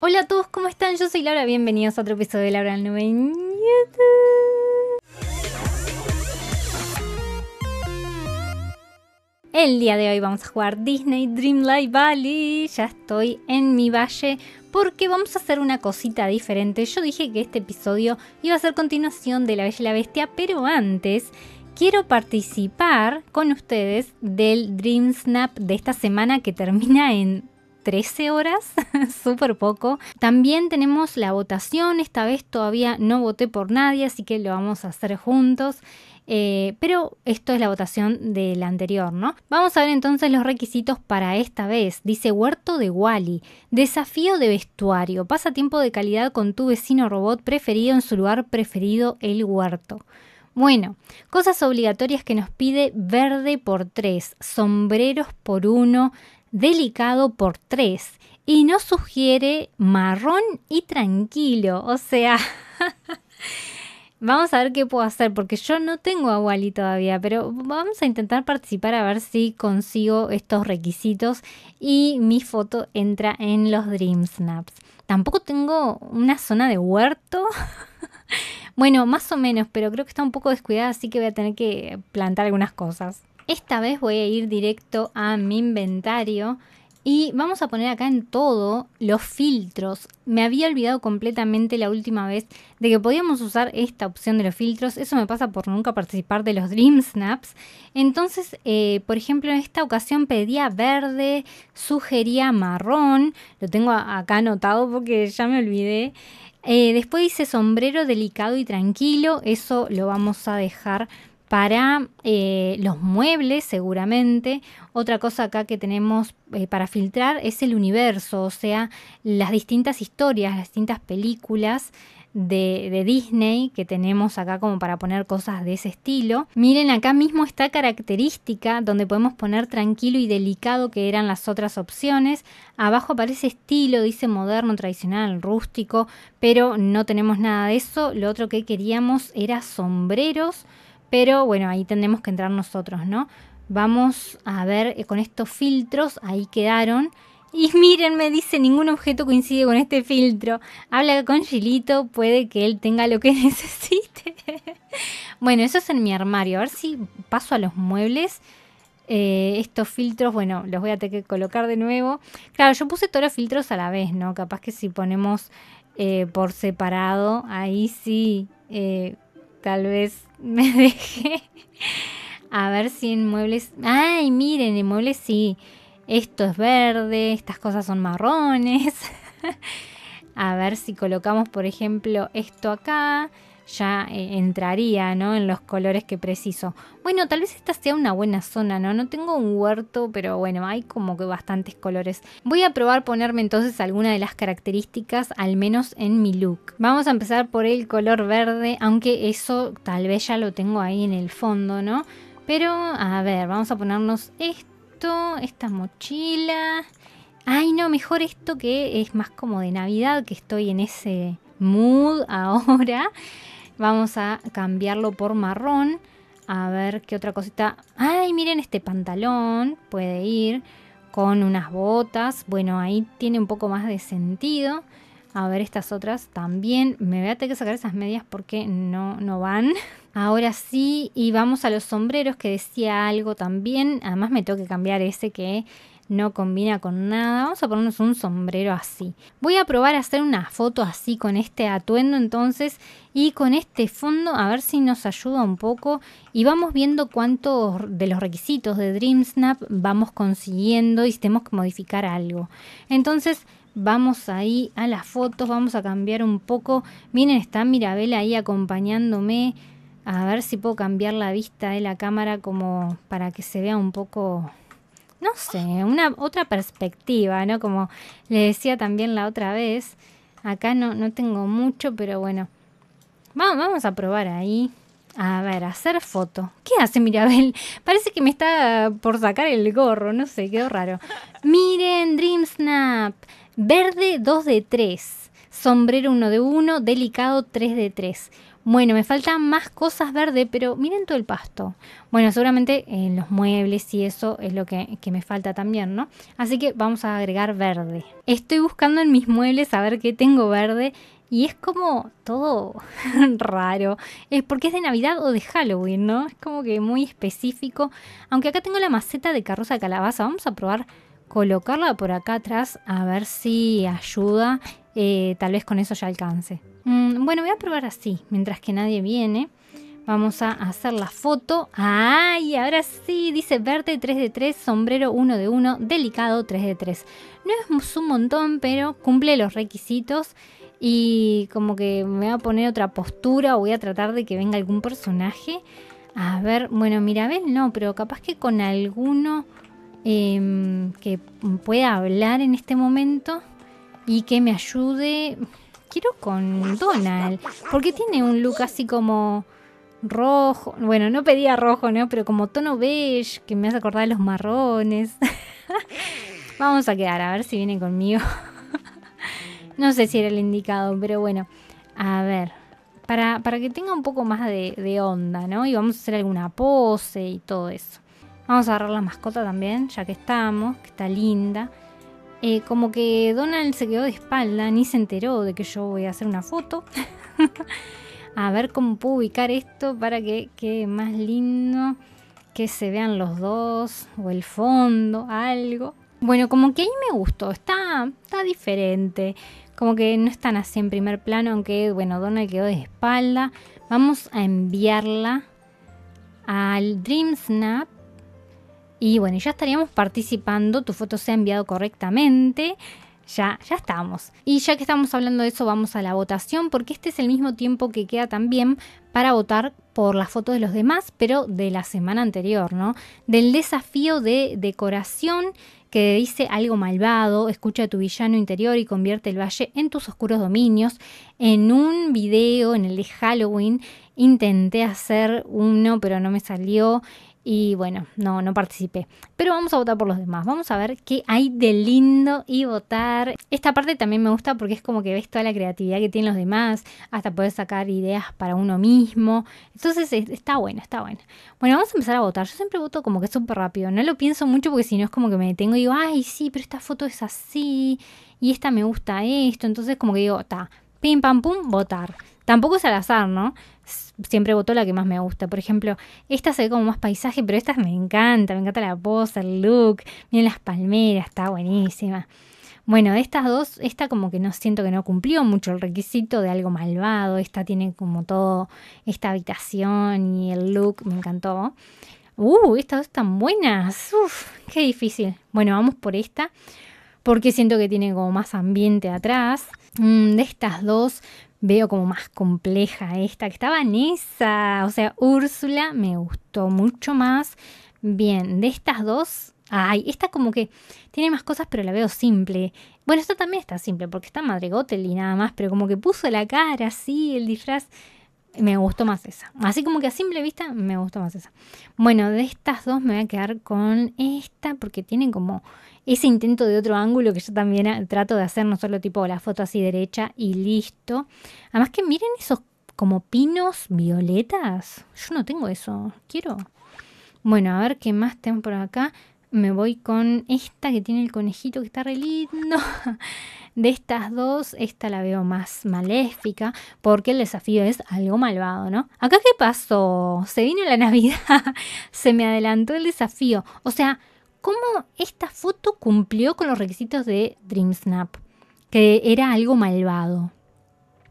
Hola a todos, ¿cómo están? Yo soy Laura, bienvenidos a otro episodio de Laura Nube en El día de hoy vamos a jugar Disney Dreamlight Valley. Ya estoy en mi valle porque vamos a hacer una cosita diferente. Yo dije que este episodio iba a ser continuación de La Bella y la Bestia, pero antes quiero participar con ustedes del Dream Snap de esta semana que termina en 13 horas, súper poco. También tenemos la votación, esta vez todavía no voté por nadie, así que lo vamos a hacer juntos. Eh, pero esto es la votación del anterior, ¿no? Vamos a ver entonces los requisitos para esta vez. Dice Huerto de Wally, desafío de vestuario, pasatiempo de calidad con tu vecino robot preferido en su lugar preferido, el huerto. Bueno, cosas obligatorias que nos pide verde por 3, sombreros por 1, delicado por tres y nos sugiere marrón y tranquilo. O sea, vamos a ver qué puedo hacer porque yo no tengo a todavía, pero vamos a intentar participar a ver si consigo estos requisitos y mi foto entra en los Dream Snaps. Tampoco tengo una zona de huerto. bueno, más o menos, pero creo que está un poco descuidada, así que voy a tener que plantar algunas cosas. Esta vez voy a ir directo a mi inventario y vamos a poner acá en todo los filtros. Me había olvidado completamente la última vez de que podíamos usar esta opción de los filtros. Eso me pasa por nunca participar de los Dream Snaps. Entonces, eh, por ejemplo, en esta ocasión pedía verde, sugería marrón. Lo tengo acá anotado porque ya me olvidé. Eh, después dice sombrero delicado y tranquilo. Eso lo vamos a dejar para eh, los muebles seguramente. Otra cosa acá que tenemos eh, para filtrar es el universo, o sea, las distintas historias, las distintas películas. De, de, Disney que tenemos acá como para poner cosas de ese estilo. Miren, acá mismo está característica donde podemos poner tranquilo y delicado que eran las otras opciones. Abajo aparece estilo, dice moderno, tradicional, rústico, pero no tenemos nada de eso. Lo otro que queríamos era sombreros. Pero bueno, ahí tenemos que entrar nosotros, ¿no? Vamos a ver eh, con estos filtros, ahí quedaron. Y miren, me dice, ningún objeto coincide con este filtro. Habla con Gilito, puede que él tenga lo que necesite. bueno, eso es en mi armario. A ver si paso a los muebles. Eh, estos filtros, bueno, los voy a tener que colocar de nuevo. Claro, yo puse todos los filtros a la vez, ¿no? Capaz que si ponemos eh, por separado, ahí sí Tal vez me deje. A ver si en muebles. ¡Ay, miren! En muebles sí. Esto es verde, estas cosas son marrones. A ver si colocamos, por ejemplo, esto acá ya eh, entraría ¿no? en los colores que preciso. Bueno, tal vez esta sea una buena zona, ¿no? No tengo un huerto, pero bueno, hay como que bastantes colores. Voy a probar ponerme entonces alguna de las características, al menos en mi look. Vamos a empezar por el color verde, aunque eso tal vez ya lo tengo ahí en el fondo, ¿no? Pero, a ver, vamos a ponernos esto, esta mochila. Ay, no, mejor esto que es más como de Navidad, que estoy en ese mood ahora. Vamos a cambiarlo por marrón. A ver qué otra cosita. Ay, miren este pantalón. Puede ir con unas botas. Bueno, ahí tiene un poco más de sentido. A ver estas otras también. Me voy a tener que sacar esas medias porque no, no van. Ahora sí, y vamos a los sombreros que decía algo también. Además me tengo que cambiar ese que no combina con nada. Vamos a ponernos un sombrero así. Voy a probar a hacer una foto así con este atuendo entonces y con este fondo a ver si nos ayuda un poco y vamos viendo cuántos de los requisitos de DreamSnap vamos consiguiendo y si tenemos que modificar algo. Entonces vamos ahí a las fotos, vamos a cambiar un poco. Miren, está Mirabela ahí acompañándome. A ver si puedo cambiar la vista de la cámara como para que se vea un poco no sé, una otra perspectiva, ¿no? Como le decía también la otra vez, acá no, no tengo mucho, pero bueno, vamos a probar ahí. A ver, hacer foto. ¿Qué hace Mirabel? Parece que me está por sacar el gorro, no sé, quedó raro. Miren, Dream Snap. Verde 2 de 3. Sombrero 1 de 1, delicado 3 de 3. Bueno, me faltan más cosas verde, pero miren todo el pasto. Bueno, seguramente en eh, los muebles y eso es lo que, que me falta también, ¿no? Así que vamos a agregar verde. Estoy buscando en mis muebles a ver qué tengo verde y es como todo raro. Es porque es de Navidad o de Halloween, ¿no? Es como que muy específico. Aunque acá tengo la maceta de carroza de calabaza. Vamos a probar colocarla por acá atrás a ver si ayuda eh, tal vez con eso ya alcance. Mm, bueno, voy a probar así, mientras que nadie viene. Vamos a hacer la foto. ¡Ay! Ahora sí, dice verde 3 de 3, sombrero 1 de 1, delicado 3 de 3. No es un montón, pero cumple los requisitos. Y como que me voy a poner otra postura o voy a tratar de que venga algún personaje. A ver, bueno, mira ven, no, pero capaz que con alguno em, que pueda hablar en este momento y que me ayude. Quiero con Donald, porque tiene un look así como rojo. Bueno, no pedía rojo, ¿no? Pero como tono beige, que me hace acordar de los marrones. Vamos a quedar, a ver si viene conmigo. no sé si era el indicado, pero bueno. A ver, para, que tenga un poco más de, de onda, ¿no? Y vamos a hacer alguna pose y todo eso. Vamos a agarrar la mascota también, ya que estamos, que está linda. Eh, como que Donald se quedó de espalda, ni se enteró de que yo voy a hacer una foto. a ver cómo puedo ubicar esto para que quede más lindo, que se vean los dos, o el fondo, algo. Bueno, como que ahí me gustó, está, está diferente. Como que no están así en primer plano, aunque bueno, Donald quedó de espalda. Vamos a enviarla al Dream Snap y bueno, ya estaríamos participando, tu foto se ha enviado correctamente. Ya, ya estamos. Y ya que estamos hablando de eso, vamos a la votación, porque este es el mismo tiempo que queda también para votar por las fotos de los demás, pero de la semana anterior, ¿no? Del desafío de decoración que dice algo malvado, escucha a tu villano interior y convierte el valle en tus oscuros dominios. En un video, en el de Halloween, intenté hacer uno, pero no me salió y bueno, no, no participé. Pero vamos a votar por los demás, vamos a ver qué hay de lindo y votar. Esta parte también me gusta porque es como que ves toda la creatividad que tienen los demás, hasta poder sacar ideas para uno mismo. Entonces está bueno, está bueno. Bueno, vamos a empezar a votar. Yo siempre voto como que súper rápido, no lo pienso mucho porque si no es como que me detengo y digo, ay, sí, pero esta foto es así y esta me gusta esto. Entonces como que digo, está, pim pam pum, votar. Tampoco es al azar, ¿no? siempre voto la que más me gusta. Por ejemplo, esta se ve como más paisaje, pero esta me encanta, me encanta la posa, el look, miren las palmeras, está buenísima. Bueno, de estas dos, esta como que no siento que no cumplió mucho el requisito de algo malvado. Esta tiene como todo, esta habitación y el look, me encantó. Uh, estas dos están buenas. Uf, qué difícil. Bueno, vamos por esta porque siento que tiene como más ambiente atrás. Mm, de estas dos, veo como más compleja esta que estaba en O sea, Úrsula me gustó mucho más. Bien, de estas dos, ay, esta como que tiene más cosas, pero la veo simple. Bueno, esta también está simple, porque está madrigotel y nada más, pero como que puso la cara así, el disfraz me gustó más esa. Así como que a simple vista me gustó más esa. Bueno, de estas dos me voy a quedar con esta porque tienen como ese intento de otro ángulo que yo también trato de hacer, no solo tipo la foto así derecha y listo. Además que miren esos como pinos violetas. Yo no tengo eso, quiero. Bueno, a ver qué más tengo por acá. Me voy con esta que tiene el conejito que está re lindo. De estas dos, esta la veo más maléfica porque el desafío es algo malvado, ¿no? Acá qué pasó? Se vino la Navidad, se me adelantó el desafío. O sea, ¿cómo esta foto cumplió con los requisitos de Dream Snap? Que era algo malvado.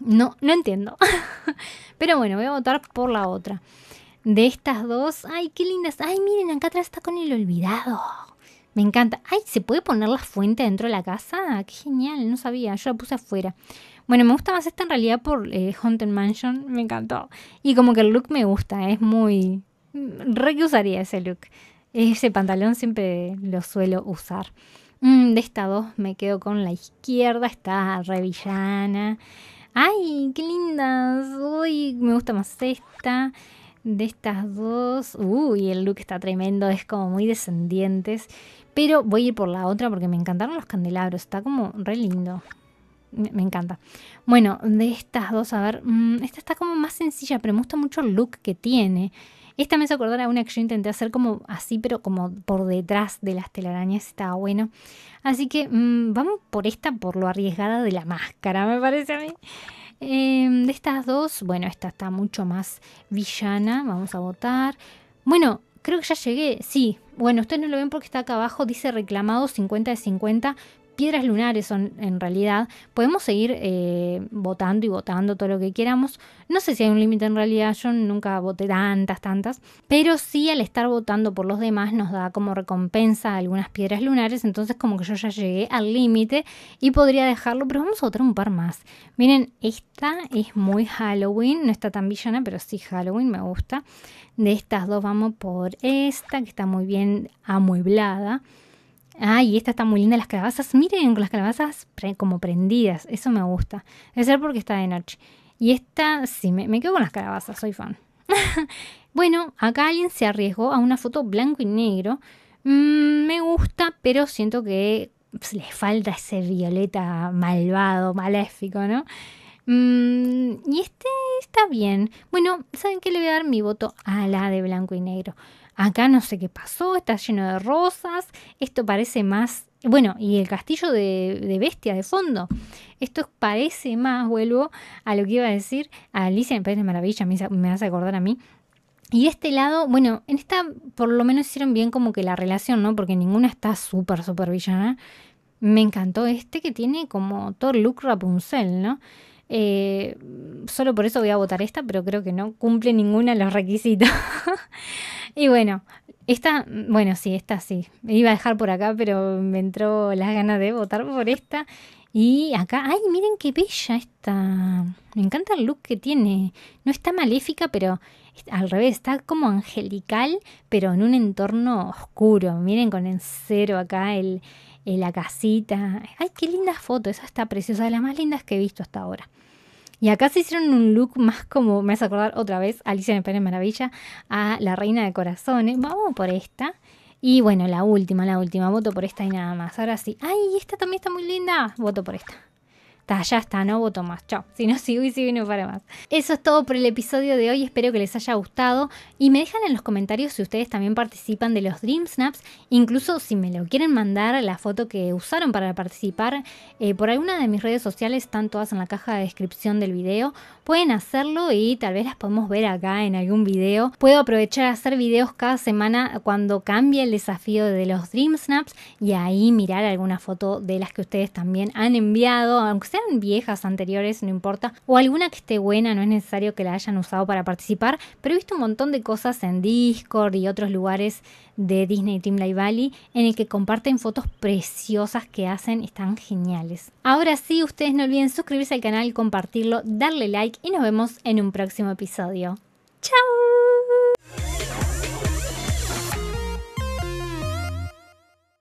No, no entiendo. Pero bueno, voy a votar por la otra de estas dos. Ay, qué lindas. Ay, miren, acá atrás está con el olvidado. Me encanta. Ay, ¿se puede poner la fuente dentro de la casa? Qué genial, no sabía. Yo la puse afuera. Bueno, me gusta más esta en realidad por eh, Haunted Mansion. Me encantó. Y como que el look me gusta. Es muy... Re que usaría ese look. Ese pantalón siempre lo suelo usar. Mm, de estas dos me quedo con la izquierda. Está re villana. Ay, qué lindas. Uy, me gusta más esta de estas dos. Uy, uh, el look está tremendo, es como muy descendientes. Pero voy a ir por la otra porque me encantaron los candelabros, está como re lindo. Me, encanta. Bueno, de estas dos, a ver, mm, esta está como más sencilla, pero me gusta mucho el look que tiene. Esta me hizo acordar a una que yo intenté hacer como así, pero como por detrás de las telarañas, estaba bueno. Así que mm, vamos por esta, por lo arriesgada de la máscara, me parece a mí. Em, de estas dos, bueno, esta está mucho más villana. Vamos a votar. Bueno, creo que ya llegué. Sí, bueno, ustedes no lo ven porque está acá abajo. Dice reclamado 50 de 50, piedras lunares son en realidad. Podemos seguir eh, votando y votando todo lo que queramos. No sé si hay un límite en realidad, yo nunca voté tantas, tantas, pero sí al estar votando por los demás nos da como recompensa algunas piedras lunares, entonces como que yo ya llegué al límite y podría dejarlo, pero vamos a votar un par más. Miren, esta es muy Halloween, no está tan villana, pero sí Halloween, me gusta. De estas dos vamos por esta, que está muy bien amueblada. Ah, y esta está muy linda, las calabazas. Miren, con las calabazas como prendidas. Eso me gusta. Debe ser porque está de noche. Y esta, sí, me, quedo con las calabazas, soy fan. bueno, acá alguien se arriesgó a una foto blanco y negro. Mm, me gusta, pero siento que pues, le falta ese violeta malvado, maléfico, ¿no? Mm, y este está bien. Bueno, ¿saben qué? Le voy a dar mi voto a la de blanco y negro acá no sé qué pasó, está lleno de rosas, esto parece más, bueno, y el castillo de, bestia de fondo, esto parece más, vuelvo a lo que iba a decir, Alicia me parece de Maravilla, me, me hace acordar a mí, y este lado, bueno, en esta por lo menos hicieron bien como que la relación, ¿no? Porque ninguna está súper, súper villana. Me encantó este que tiene como todo look Rapunzel, ¿no? Eh, solo por eso voy a votar esta, pero creo que no cumple ninguna de los requisitos. Y bueno, esta, bueno, sí, esta sí. Me iba a dejar por acá, pero me entró las ganas de votar por esta. Y acá, ay, miren qué bella esta. Me encanta el look que tiene. No está maléfica, pero al revés, está como angelical, pero en un entorno oscuro. Miren con el cero eh, acá, la casita. Ay, qué linda foto, esa está preciosa, de las más lindas que he visto hasta ahora. Y acá se hicieron un look más como, me hace acordar otra vez, Alicia en el País Maravilla, a la Reina de Corazones. Vamos por esta. Y bueno, la última, la última, voto por esta y nada más. Ahora sí. ¡Ay, esta también está muy linda! Voto por esta ya está, no voto más. Chao. Si no sigo y sigo y no para más. Eso es todo por el episodio de hoy. Espero que les haya gustado. Y me dejan en los comentarios si ustedes también participan de los Dream Snaps. Incluso si me lo quieren mandar, la foto que usaron para participar eh, por alguna de mis redes sociales, están todas en la caja de descripción del video. Pueden hacerlo y tal vez las podemos ver acá en algún video. Puedo aprovechar a hacer videos cada semana cuando cambie el desafío de los Dream Snaps y ahí mirar alguna foto de las que ustedes también han enviado, aunque sean viejas, anteriores, no importa, o alguna que esté buena, no es necesario que la hayan usado para participar, pero he visto un montón de cosas en Discord y otros lugares de Disney Team Live Valley en el que comparten fotos preciosas que hacen, están geniales. Ahora sí, ustedes no olviden suscribirse al canal, compartirlo, darle like y nos vemos en un próximo episodio. ¡Chao!